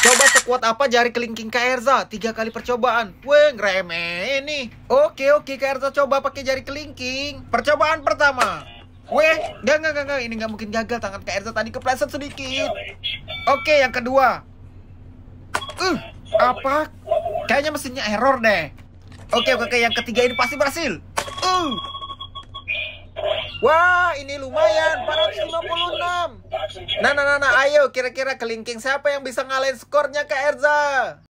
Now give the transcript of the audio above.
Coba sekuat apa jari kelingking Kak Erza? Tiga kali percobaan. Weh, ngereme ini. Oke, oke Kak Erza coba pakai jari kelingking. Percobaan pertama. Weh, enggak, enggak, enggak, Ini nggak mungkin gagal. Tangan Kak Erza tadi kepleset sedikit. Oke, yang kedua. Uh, apa? Kayaknya mesinnya error deh. Oke, oke, yang ketiga ini pasti berhasil. Uh. Wah, ini lumayan. 400 Nah, nah, nah, nah, ayo kira-kira kelingking siapa yang bisa ngalahin skornya Kak Erza?